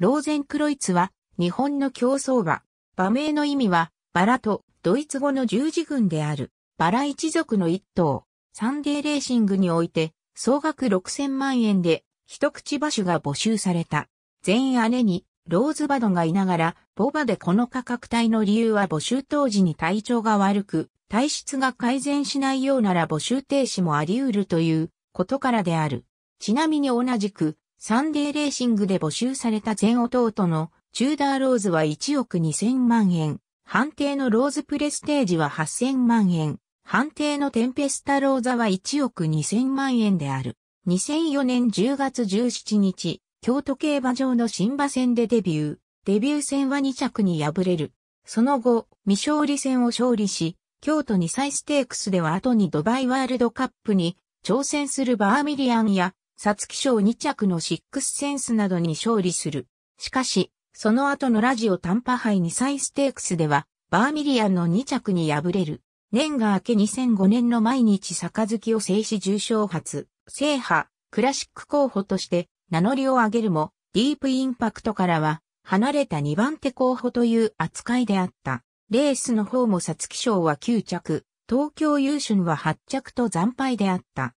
ローゼンクロイツは、日本の競争馬。馬名の意味は、バラとドイツ語の十字軍である、バラ一族の一頭。サンデーレーシングにおいて、総額6000万円で、一口馬種が募集された。全姉に、ローズバドがいながら、ボバでこの価格帯の理由は募集当時に体調が悪く、体質が改善しないようなら募集停止もあり得るということからである。ちなみに同じく、サンデーレーシングで募集された全弟のチューダーローズは1億2000万円、判定のローズプレステージは8000万円、判定のテンペスタローザは1億2000万円である。2004年10月17日、京都競馬場の新馬戦でデビュー。デビュー戦は2着に敗れる。その後、未勝利戦を勝利し、京都2歳ステークスでは後にドバイワールドカップに挑戦するバーミリアンや皐月賞2着のシックスセンスなどに勝利する。しかし、その後のラジオ短波杯2歳ステークスでは、バーミリアンの2着に敗れる。年が明け2005年の毎日杯を制し重賞発、制覇、クラシック候補として名乗りを上げるも、ディープインパクトからは、離れた2番手候補という扱いであった。レースの方も皐月賞は9着、東京優春は8着と惨敗であった。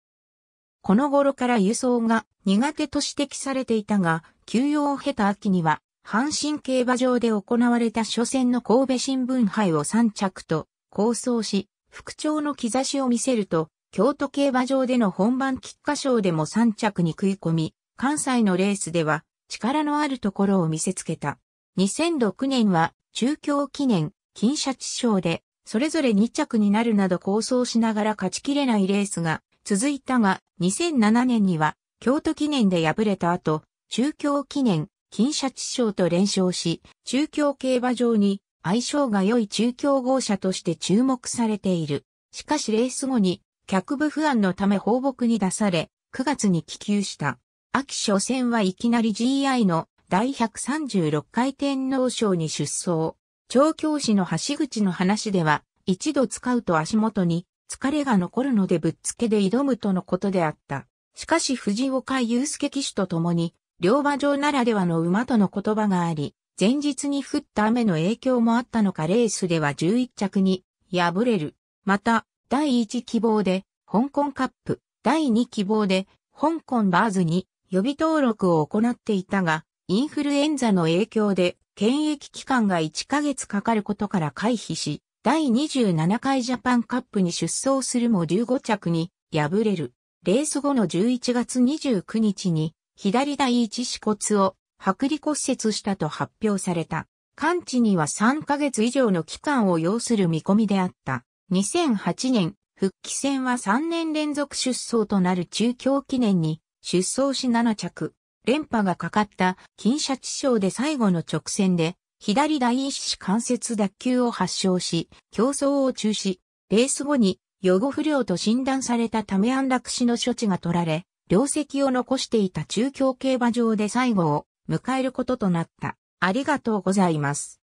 この頃から輸送が苦手と指摘されていたが、休養を経た秋には、阪神競馬場で行われた初戦の神戸新聞杯を3着と、構想し、復調の兆しを見せると、京都競馬場での本番菊花賞でも3着に食い込み、関西のレースでは力のあるところを見せつけた。2006年は中京記念、金シャチ賞で、それぞれ2着になるなど構想しながら勝ちきれないレースが続いたが、2007年には、京都記念で敗れた後、中京記念、金シャチ賞と連勝し、中京競馬場に相性が良い中京豪車として注目されている。しかしレース後に、客部不安のため放牧に出され、9月に帰球した。秋初戦はいきなり GI の第136回天皇賞に出走。調教師の橋口の話では、一度使うと足元に疲れが残るのでぶっつけで挑むとのことであった。しかし藤岡祐介騎手と共に、両馬場ならではの馬との言葉があり、前日に降った雨の影響もあったのかレースでは11着に敗れる。また、第1希望で香港カップ、第2希望で香港バーズに予備登録を行っていたが、インフルエンザの影響で検疫期間が1ヶ月かかることから回避し、第27回ジャパンカップに出走するも15着に敗れる。レース後の11月29日に左第一子骨を剥離骨折したと発表された。完治には3ヶ月以上の期間を要する見込みであった。2008年、復帰戦は3年連続出走となる中京記念に出走し7着。連覇がかかった金シャチ賞で最後の直線で左第一子関節脱臼を発症し、競争を中止、レース後に予後不良と診断されたため安楽死の処置が取られ、業績を残していた中京競馬場で最後を迎えることとなった。ありがとうございます。